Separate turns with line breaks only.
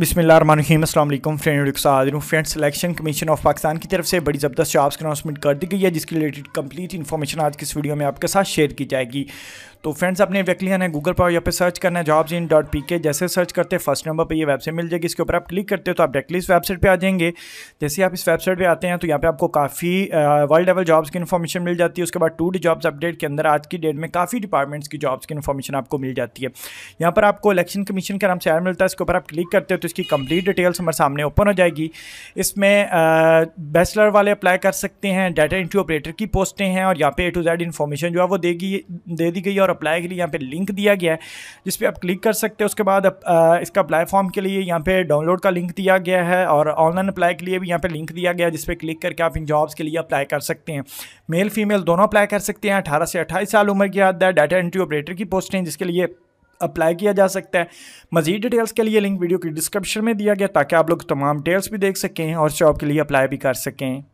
बिसमीम अल्लाम फ्रेंड हाजिर friend selection commission of Pakistan की तरफ से बड़ी ज़बरदस्त जॉब्स अनाउंसमेंट कर दी गई है जिसके रिलेटेड कंप्लीट इन्फॉर्मेशन आज की इस वीडियो में आपके साथ शेयर की जाएगी तो फ्रेंड्स आपने व्यक्ति है गूगल पर यहाँ पे सर्च करना है जॉब्स इन डॉट पी के जैसे सर्च करते हैं फर्स्ट नंबर पर यह वेबसाइट मिल जाएगी इसके ऊपर आप क्लिक करते हो तो आप डायरेक्टली इस वेबसाइट पर आ जाएंगे जैसे आप इस वेबसाइट पर आते हैं तो यहाँ पर आपको काफ़ी वर्ल्ड लेवल जॉब्स की इन्फॉर्मेशन मिल जाती है उसके बाद टू डी जॉब्स अपडेट के अंदर आज की डेट में काफ़ी डिपार्टमेंट्स की जॉब्स की इन्फॉर्मेशन आपको मिल जाती है यहाँ पर आपको इलेक्शन कमीशन का नाम से आर मिलता है इसके ऊपर आप क्लिक करते हो तो जिसकी कंप्लीट डिटेल्स हमारे सामने ओपन हो जाएगी इसमें बैचलर वाले अप्लाई कर सकते हैं डाटा इंट्री ऑपरेटर की पोस्टें हैं और यहाँ पे ए टू जेड इन्फॉर्मेशन जो है वो देगी दे दी गई और अप्लाई के लिए यहाँ पे लिंक दिया गया है जिस पर आप क्लिक कर सकते हैं उसके बाद आ, इसका अप्लाई फॉर्म के लिए यहाँ पे डाउनलोड का लिंक दिया गया है और ऑनलाइन अप्लाई के लिए भी यहाँ पे लिंक दिया गया है जिस पर क्लिक करके आप इन जॉब्स के लिए अप्लाई कर सकते हैं मेल फीमेल दोनों अप्लाई कर सकते हैं अठारह से अट्ठाईस साल उम्र की हद है डाटा एंट्री ऑपरेटर की पोस्टें जिसके लिए अप्लाई किया जा सकता है मजीद डिटेल्स के लिए लिंक वीडियो की डिस्क्रिप्शन में दिया गया ताकि आप लोग तमाम डिटेल्स भी देख सकें और शॉप के लिए अप्लाई भी कर सकें